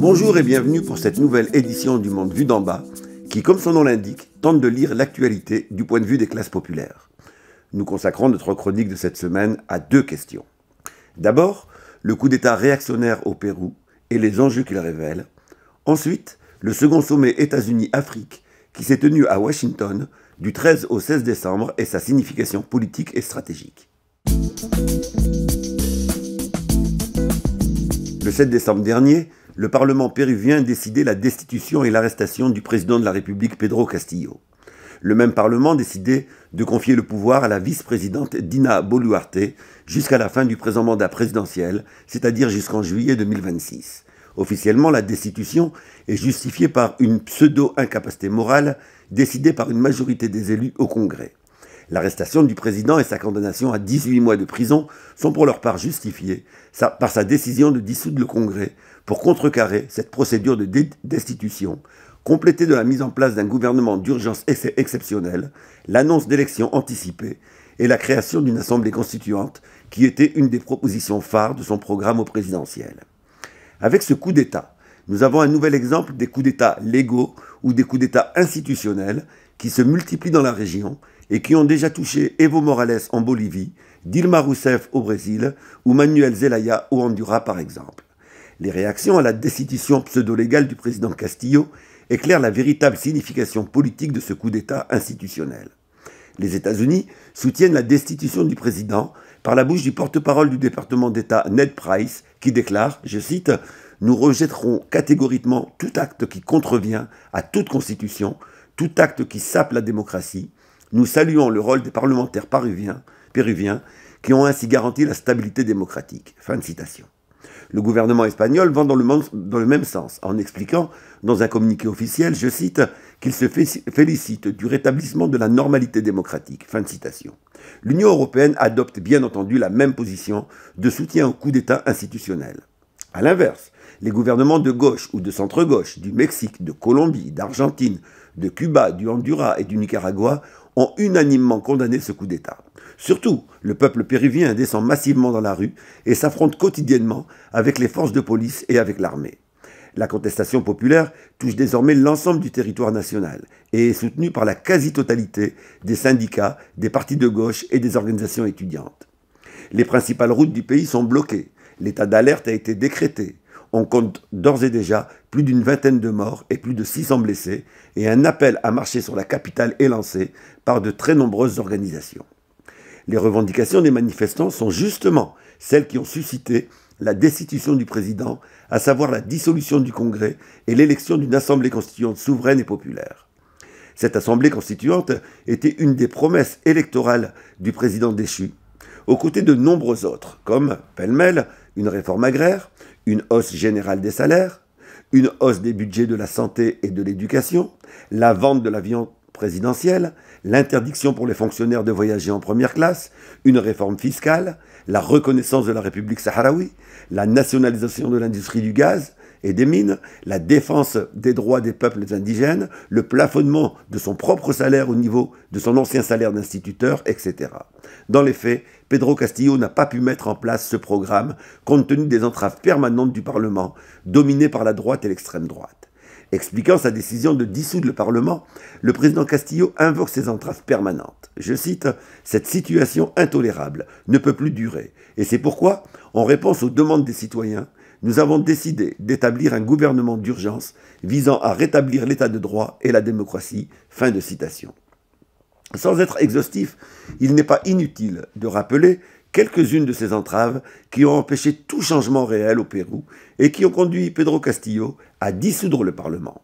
Bonjour et bienvenue pour cette nouvelle édition du Monde vu d'en bas, qui, comme son nom l'indique, tente de lire l'actualité du point de vue des classes populaires. Nous consacrons notre chronique de cette semaine à deux questions. D'abord, le coup d'État réactionnaire au Pérou et les enjeux qu'il révèle. Ensuite, le second sommet États-Unis-Afrique qui s'est tenu à Washington du 13 au 16 décembre et sa signification politique et stratégique. Le 7 décembre dernier, le Parlement péruvien décidait la destitution et l'arrestation du président de la République Pedro Castillo. Le même Parlement décidait de confier le pouvoir à la vice-présidente Dina Boluarte jusqu'à la fin du présent mandat présidentiel, c'est-à-dire jusqu'en juillet 2026. Officiellement, la destitution est justifiée par une pseudo-incapacité morale décidé par une majorité des élus au Congrès. L'arrestation du président et sa condamnation à 18 mois de prison sont pour leur part justifiées par sa décision de dissoudre le Congrès pour contrecarrer cette procédure de destitution, complétée de la mise en place d'un gouvernement d'urgence exceptionnel, l'annonce d'élections anticipées et la création d'une assemblée constituante qui était une des propositions phares de son programme au présidentiel. Avec ce coup d'État, nous avons un nouvel exemple des coups d'État légaux ou des coups d'État institutionnels qui se multiplient dans la région et qui ont déjà touché Evo Morales en Bolivie, Dilma Rousseff au Brésil ou Manuel Zelaya au Honduras par exemple. Les réactions à la destitution pseudo-légale du président Castillo éclairent la véritable signification politique de ce coup d'État institutionnel. Les États-Unis soutiennent la destitution du président par la bouche du porte-parole du département d'État Ned Price qui déclare, je cite, nous rejetterons catégoriquement tout acte qui contrevient à toute constitution, tout acte qui sape la démocratie. Nous saluons le rôle des parlementaires péruviens, qui ont ainsi garanti la stabilité démocratique. Fin de citation. Le gouvernement espagnol vend dans le, même, sens, en expliquant, dans un communiqué officiel, je cite, qu'il se félicite du rétablissement de la normalité démocratique. Fin de citation. L'Union européenne adopte bien entendu la même position de soutien au coup d'État institutionnel. A l'inverse, les gouvernements de gauche ou de centre-gauche du Mexique, de Colombie, d'Argentine, de Cuba, du Honduras et du Nicaragua ont unanimement condamné ce coup d'État. Surtout, le peuple péruvien descend massivement dans la rue et s'affronte quotidiennement avec les forces de police et avec l'armée. La contestation populaire touche désormais l'ensemble du territoire national et est soutenue par la quasi-totalité des syndicats, des partis de gauche et des organisations étudiantes. Les principales routes du pays sont bloquées L'état d'alerte a été décrété. On compte d'ores et déjà plus d'une vingtaine de morts et plus de 600 blessés, et un appel à marcher sur la capitale est lancé par de très nombreuses organisations. Les revendications des manifestants sont justement celles qui ont suscité la destitution du président, à savoir la dissolution du Congrès et l'élection d'une assemblée constituante souveraine et populaire. Cette assemblée constituante était une des promesses électorales du président déchu, aux côtés de nombreux autres, comme, pêle-mêle, une réforme agraire, une hausse générale des salaires, une hausse des budgets de la santé et de l'éducation, la vente de l'avion présidentielle, l'interdiction pour les fonctionnaires de voyager en première classe, une réforme fiscale, la reconnaissance de la République sahraoui, la nationalisation de l'industrie du gaz, et des mines, la défense des droits des peuples indigènes, le plafonnement de son propre salaire au niveau de son ancien salaire d'instituteur, etc. Dans les faits, Pedro Castillo n'a pas pu mettre en place ce programme compte tenu des entraves permanentes du Parlement, dominé par la droite et l'extrême droite. Expliquant sa décision de dissoudre le Parlement, le président Castillo invoque ces entraves permanentes. Je cite Cette situation intolérable ne peut plus durer, et c'est pourquoi, en réponse aux demandes des citoyens, nous avons décidé d'établir un gouvernement d'urgence visant à rétablir l'état de droit et la démocratie. Fin de citation. Sans être exhaustif, il n'est pas inutile de rappeler quelques-unes de ces entraves qui ont empêché tout changement réel au Pérou et qui ont conduit Pedro Castillo à dissoudre le Parlement.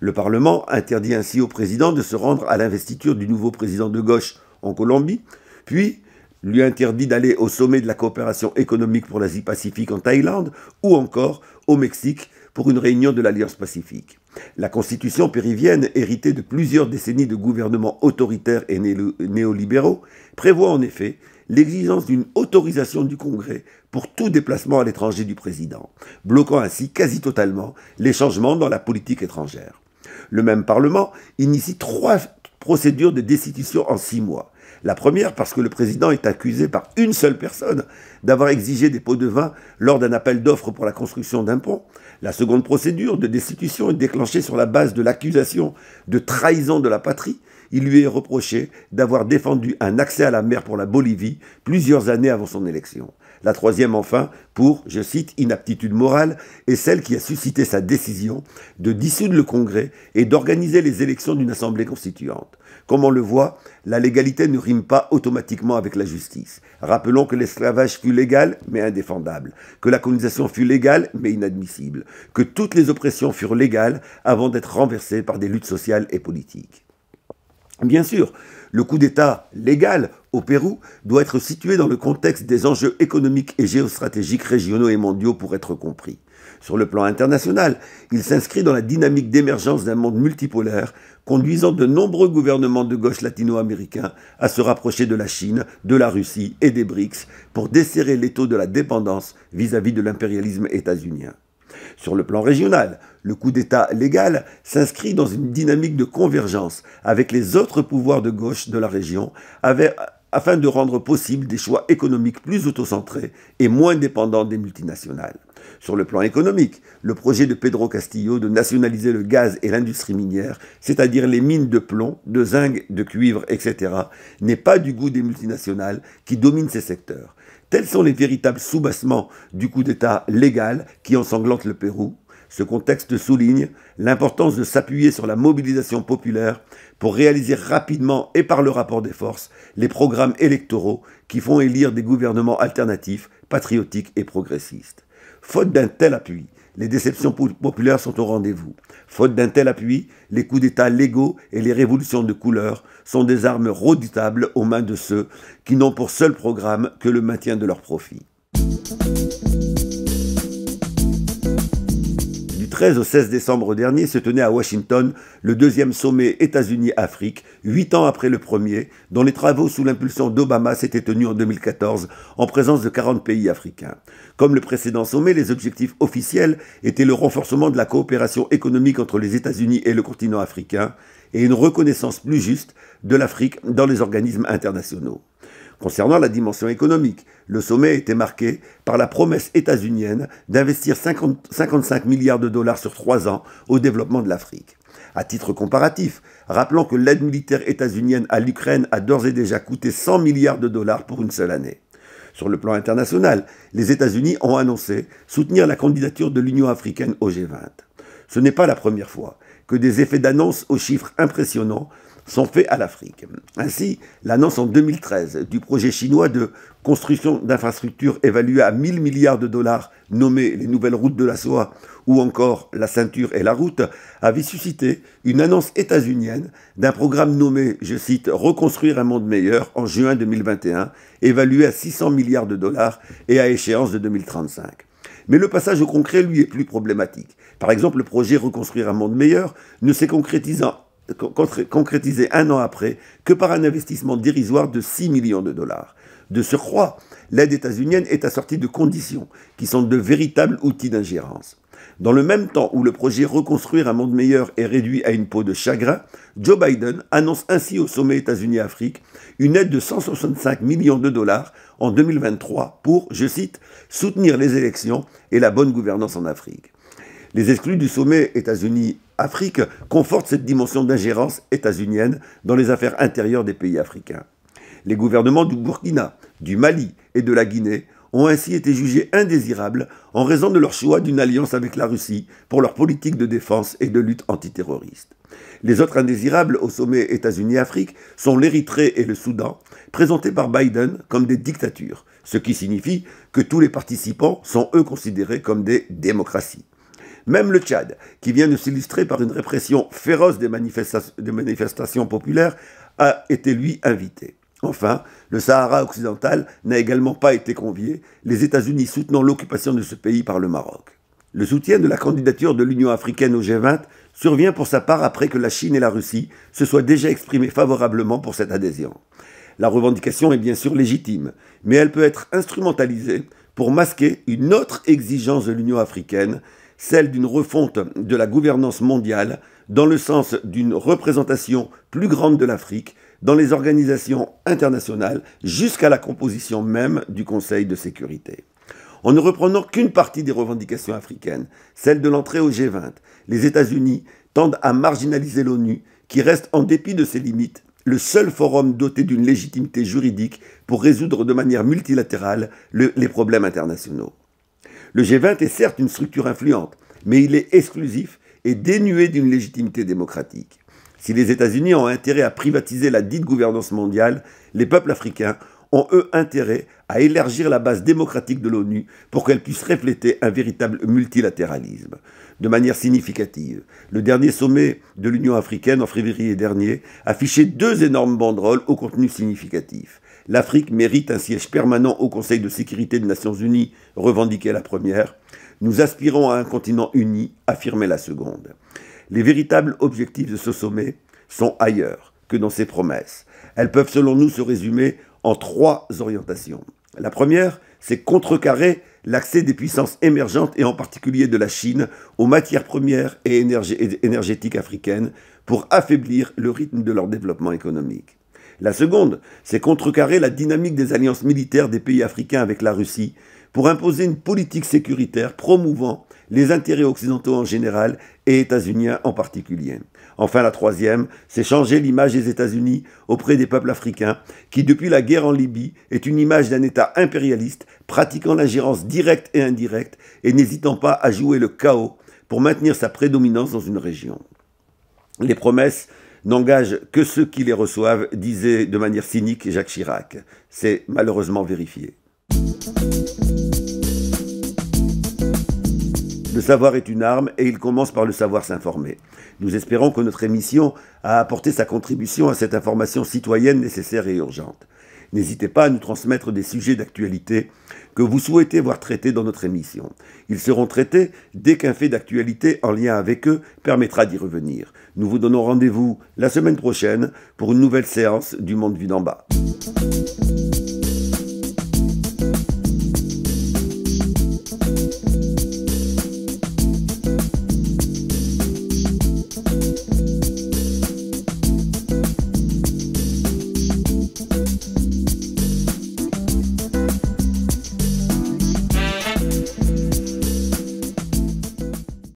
Le Parlement interdit ainsi au président de se rendre à l'investiture du nouveau président de gauche en Colombie, puis lui interdit d'aller au sommet de la coopération économique pour l'Asie-Pacifique en Thaïlande ou encore au Mexique pour une réunion de l'Alliance Pacifique. La constitution périvienne, héritée de plusieurs décennies de gouvernements autoritaires et néolibéraux, prévoit en effet l'exigence d'une autorisation du Congrès pour tout déplacement à l'étranger du président, bloquant ainsi quasi totalement les changements dans la politique étrangère. Le même Parlement initie trois procédures de destitution en six mois, la première, parce que le président est accusé par une seule personne d'avoir exigé des pots de vin lors d'un appel d'offres pour la construction d'un pont. La seconde procédure de destitution est déclenchée sur la base de l'accusation de trahison de la patrie. Il lui est reproché d'avoir défendu un accès à la mer pour la Bolivie plusieurs années avant son élection. La troisième, enfin, pour, je cite, inaptitude morale, est celle qui a suscité sa décision de dissoudre le Congrès et d'organiser les élections d'une Assemblée constituante. Comme on le voit, la légalité ne rime pas automatiquement avec la justice. Rappelons que l'esclavage fut légal mais indéfendable, que la colonisation fut légale mais inadmissible, que toutes les oppressions furent légales avant d'être renversées par des luttes sociales et politiques. Bien sûr, le coup d'État légal au Pérou doit être situé dans le contexte des enjeux économiques et géostratégiques régionaux et mondiaux pour être compris. Sur le plan international, il s'inscrit dans la dynamique d'émergence d'un monde multipolaire, conduisant de nombreux gouvernements de gauche latino-américains à se rapprocher de la Chine, de la Russie et des BRICS pour desserrer l'étau de la dépendance vis-à-vis de l'impérialisme états-unien. Sur le plan régional, le coup d'État légal s'inscrit dans une dynamique de convergence avec les autres pouvoirs de gauche de la région afin de rendre possible des choix économiques plus autocentrés et moins dépendants des multinationales. Sur le plan économique, le projet de Pedro Castillo de nationaliser le gaz et l'industrie minière, c'est-à-dire les mines de plomb, de zinc, de cuivre, etc., n'est pas du goût des multinationales qui dominent ces secteurs. Tels sont les véritables soubassements du coup d'État légal qui ensanglante le Pérou. Ce contexte souligne l'importance de s'appuyer sur la mobilisation populaire pour réaliser rapidement et par le rapport des forces les programmes électoraux qui font élire des gouvernements alternatifs, patriotiques et progressistes. Faute d'un tel appui, les déceptions populaires sont au rendez-vous. Faute d'un tel appui, les coups d'État légaux et les révolutions de couleur sont des armes redoutables aux mains de ceux qui n'ont pour seul programme que le maintien de leurs profits. 13 au 16 décembre dernier se tenait à Washington le deuxième sommet États-Unis-Afrique, huit ans après le premier, dont les travaux sous l'impulsion d'Obama s'étaient tenus en 2014 en présence de 40 pays africains. Comme le précédent sommet, les objectifs officiels étaient le renforcement de la coopération économique entre les États-Unis et le continent africain et une reconnaissance plus juste de l'Afrique dans les organismes internationaux. Concernant la dimension économique, le sommet était marqué par la promesse états-unienne d'investir 55 milliards de dollars sur trois ans au développement de l'Afrique. À titre comparatif, rappelons que l'aide militaire états-unienne à l'Ukraine a d'ores et déjà coûté 100 milliards de dollars pour une seule année. Sur le plan international, les États-Unis ont annoncé soutenir la candidature de l'Union africaine au G20. Ce n'est pas la première fois que des effets d'annonce aux chiffres impressionnants sont faits à l'Afrique. Ainsi, l'annonce en 2013 du projet chinois de construction d'infrastructures évaluées à 1000 milliards de dollars, nommé les nouvelles routes de la soie ou encore la ceinture et la route, avait suscité une annonce états-unienne d'un programme nommé, je cite, Reconstruire un monde meilleur en juin 2021, évalué à 600 milliards de dollars et à échéance de 2035. Mais le passage au concret, lui, est plus problématique. Par exemple, le projet Reconstruire un monde meilleur ne s'est concrétisant concrétisé un an après que par un investissement dérisoire de 6 millions de dollars. De ce surcroît, l'aide états-unienne est assortie de conditions qui sont de véritables outils d'ingérence. Dans le même temps où le projet Reconstruire un monde meilleur est réduit à une peau de chagrin, Joe Biden annonce ainsi au sommet États-Unis-Afrique une aide de 165 millions de dollars en 2023 pour, je cite, soutenir les élections et la bonne gouvernance en Afrique. Les exclus du sommet États-Unis Afrique conforte cette dimension d'ingérence états-unienne dans les affaires intérieures des pays africains. Les gouvernements du Burkina, du Mali et de la Guinée ont ainsi été jugés indésirables en raison de leur choix d'une alliance avec la Russie pour leur politique de défense et de lutte antiterroriste. Les autres indésirables au sommet États-Unis-Afrique sont l'Érythrée et le Soudan, présentés par Biden comme des dictatures, ce qui signifie que tous les participants sont eux considérés comme des démocraties. Même le Tchad, qui vient de s'illustrer par une répression féroce des, manifestations populaires, a été lui invité. Enfin, le Sahara occidental n'a également pas été convié, les États-Unis soutenant l'occupation de ce pays par le Maroc. Le soutien de la candidature de l'Union africaine au G20 survient pour sa part après que la Chine et la Russie se soient déjà exprimées favorablement pour cette adhésion. La revendication est bien sûr légitime, mais elle peut être instrumentalisée pour masquer une autre exigence de l'Union africaine, celle d'une refonte de la gouvernance mondiale dans le sens d'une représentation plus grande de l'Afrique dans les organisations internationales jusqu'à la composition même du Conseil de sécurité. En ne reprenant qu'une partie des revendications africaines, celle de l'entrée au G20, les États-Unis tendent à marginaliser l'ONU, qui reste, en dépit de ses limites, le seul forum doté d'une légitimité juridique pour résoudre de manière multilatérale les problèmes internationaux. Le G20 est certes une structure influente, mais il est exclusif et dénué d'une légitimité démocratique. Si les États-Unis ont intérêt à privatiser la dite gouvernance mondiale, les peuples africains ont eux intérêt à élargir la base démocratique de l'ONU pour qu'elle puisse refléter un véritable multilatéralisme. De manière significative, le dernier sommet de l'Union africaine en février dernier affichait deux énormes banderoles au contenu significatif. L'Afrique mérite un siège permanent au Conseil de sécurité des Nations Unies, revendiquait la première. Nous aspirons à un continent uni, affirmait la seconde. Les véritables objectifs de ce sommet sont ailleurs que dans ces promesses. Elles peuvent selon nous se résumer en trois orientations. La première, c'est contrecarrer l'accès des puissances émergentes et en particulier de la Chine aux matières premières et énergétiques africaines pour affaiblir le rythme de leur développement économique. La seconde, c'est contrecarrer la dynamique des alliances militaires des pays africains avec la Russie pour imposer une politique sécuritaire promouvant les intérêts occidentaux en général et états-uniens en particulier. Enfin, la troisième, c'est changer l'image des États-Unis auprès des peuples africains, qui depuis la guerre en Libye est une image d'un État impérialiste pratiquant l'ingérence directe et indirecte et n'hésitant pas à jouer le chaos pour maintenir sa prédominance dans une région. Les promesses n'engagent que ceux qui les reçoivent, disait de manière cynique Jacques Chirac. C'est malheureusement vérifié. Le savoir est une arme et il commence par le savoir s'informer. Nous espérons que notre émission a apporté sa contribution à cette information citoyenne nécessaire et urgente. N'hésitez pas à nous transmettre des sujets d'actualité que vous souhaitez voir traités dans notre émission. Ils seront traités dès qu'un fait d'actualité en lien avec eux permettra d'y revenir. Nous vous donnons rendez-vous la semaine prochaine pour une nouvelle séance du Monde vu d'en bas.